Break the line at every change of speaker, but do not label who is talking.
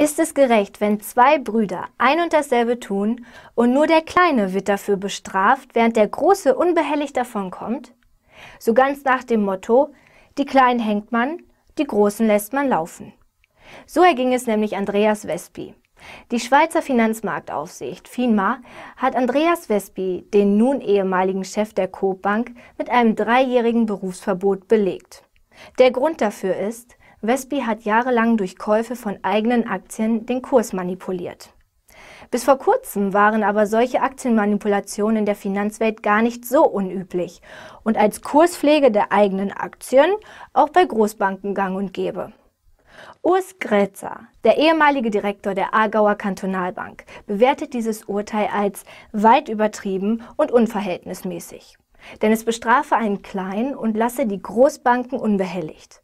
Ist es gerecht, wenn zwei Brüder ein und dasselbe tun und nur der Kleine wird dafür bestraft, während der Große unbehelligt davonkommt? So ganz nach dem Motto, die Kleinen hängt man, die Großen lässt man laufen. So erging es nämlich Andreas Vespi. Die Schweizer Finanzmarktaufsicht FINMA hat Andreas Vespi, den nun ehemaligen Chef der Coop Bank, mit einem dreijährigen Berufsverbot belegt. Der Grund dafür ist, Vespi hat jahrelang durch Käufe von eigenen Aktien den Kurs manipuliert. Bis vor kurzem waren aber solche Aktienmanipulationen in der Finanzwelt gar nicht so unüblich und als Kurspflege der eigenen Aktien auch bei Großbanken gang und gäbe. Urs Grätzer, der ehemalige Direktor der Aargauer Kantonalbank, bewertet dieses Urteil als weit übertrieben und unverhältnismäßig. Denn es bestrafe einen Kleinen und lasse die Großbanken unbehelligt.